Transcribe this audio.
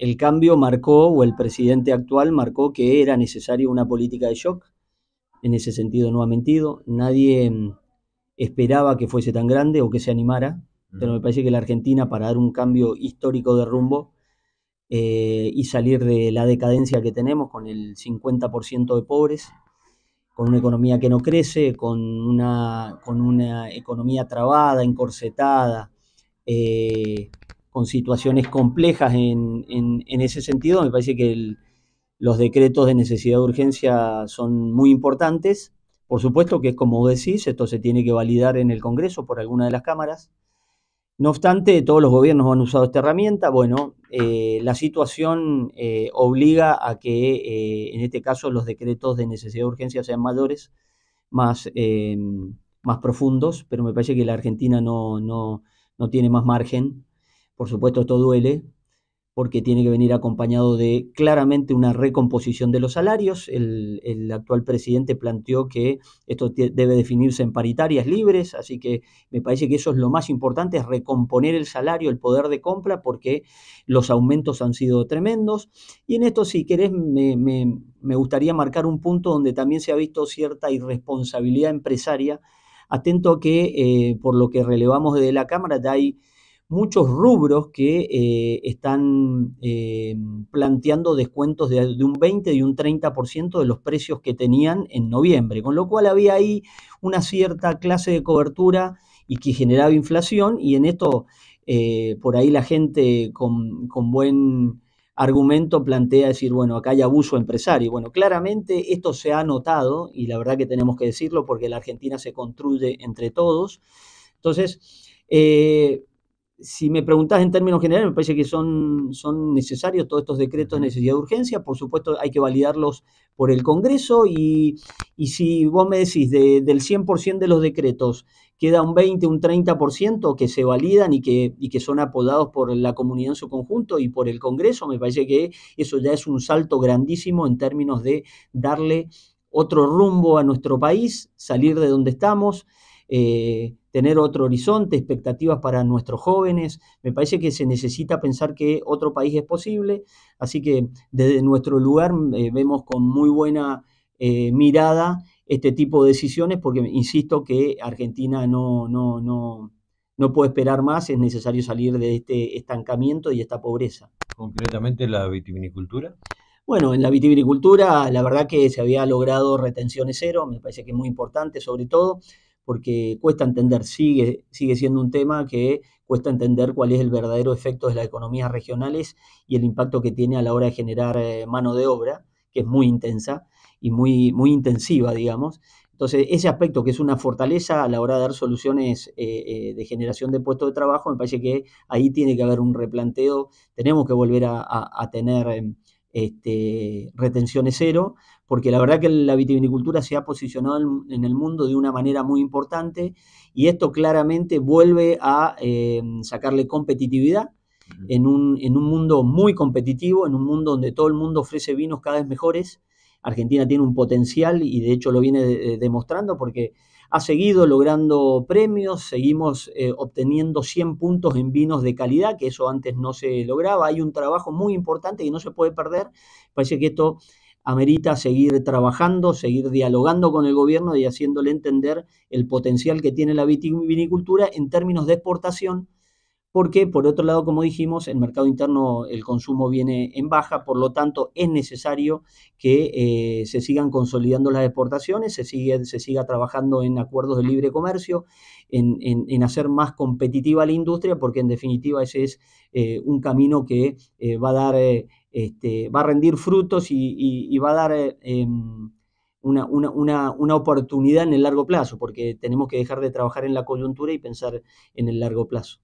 el cambio marcó, o el presidente actual marcó que era necesaria una política de shock. En ese sentido no ha mentido. Nadie mm, esperaba que fuese tan grande o que se animara, mm. pero me parece que la Argentina para dar un cambio histórico de rumbo eh, y salir de la decadencia que tenemos con el 50% de pobres, con una economía que no crece, con una, con una economía trabada, encorsetada, eh, con situaciones complejas en, ese sentido. Me parece que los decretos de necesidad de urgencia son muy importantes. Por supuesto que es como decís, esto se tiene que validar en el Congreso por alguna de las cámaras. No obstante, todos los gobiernos han usado esta herramienta. Bueno, eh, la situación eh, obliga a que, eh, en este caso, los decretos de necesidad de urgencia sean mayores, más, más profundos, pero me parece que la Argentina no, no tiene más margen por supuesto, esto duele porque tiene que venir acompañado de claramente una recomposición de los salarios. El, actual presidente planteó que esto debe definirse en paritarias libres, así que me parece que eso es lo más importante, es recomponer el salario, el poder de compra, porque los aumentos han sido tremendos. Y en esto, si querés, me, gustaría marcar un punto donde también se ha visto cierta irresponsabilidad empresaria, atento a que, eh, por lo que relevamos de la Cámara, ya hay muchos rubros que eh, están eh, planteando descuentos de, un 20 y un 30% de los precios que tenían en noviembre, con lo cual había ahí una cierta clase de cobertura y que generaba inflación y en esto eh, por ahí la gente con, buen argumento plantea decir, bueno, acá hay abuso empresario. Bueno, claramente esto se ha notado y la verdad que tenemos que decirlo porque la Argentina se construye entre todos. Entonces, si me preguntás en términos generales, me parece que son, son necesarios todos estos decretos de necesidad de urgencia. Por supuesto, hay que validarlos por el Congreso y, si vos me decís del 100% de los decretos, queda un 20, un 30% que se validan y que, y que son apodados por la comunidad en su conjunto y por el Congreso, me parece que eso ya es un salto grandísimo en términos de darle otro rumbo a nuestro país, salir de donde estamos, eh, tener otro horizonte, expectativas para nuestros jóvenes. Me parece que se necesita pensar que otro país es posible, así que desde nuestro lugar eh, vemos con muy buena eh, mirada este tipo de decisiones, porque insisto que Argentina no, no, no, no puede esperar más, es necesario salir de este estancamiento y esta pobreza. Concretamente la vitivinicultura. Bueno, en la vitivinicultura la verdad que se había logrado retenciones cero, me parece que es muy importante, sobre todo porque cuesta entender, sigue, sigue siendo un tema que cuesta entender cuál es el verdadero efecto de las economías regionales y el impacto que tiene a la hora de generar eh, mano de obra, que es muy intensa y muy, muy intensiva, digamos. Entonces, ese aspecto que es una fortaleza a la hora de dar soluciones eh, eh, de generación de puestos de trabajo, me parece que ahí tiene que haber un replanteo. Tenemos que volver a tener em, este, retenciones cero, porque la verdad que la vitivinicultura se ha posicionado en, el mundo de una manera muy importante y esto claramente vuelve a eh, sacarle competitividad en, un, en un, mundo muy competitivo, en un mundo donde todo el mundo ofrece vinos cada vez mejores. Argentina tiene un potencial y de hecho lo viene eh, demostrando porque ha seguido logrando premios, seguimos eh, obteniendo 100 puntos en vinos de calidad, que eso antes no se lograba. Hay un trabajo muy importante que no se puede perder. Parece que esto amerita seguir trabajando, seguir dialogando con el gobierno y haciéndole entender el potencial que tiene la vitivinicultura en términos de exportación porque por otro lado, como dijimos, el mercado interno, el consumo viene en baja, por lo tanto es necesario que eh, se sigan consolidando las exportaciones, se, se siga trabajando en acuerdos de libre comercio, en, hacer más competitiva la industria, porque en definitiva ese es eh, un camino que eh, va a dar, este, va a rendir frutos y, va a dar... Em, una, oportunidad en el largo plazo, porque tenemos que dejar de trabajar en la coyuntura y pensar en el largo plazo.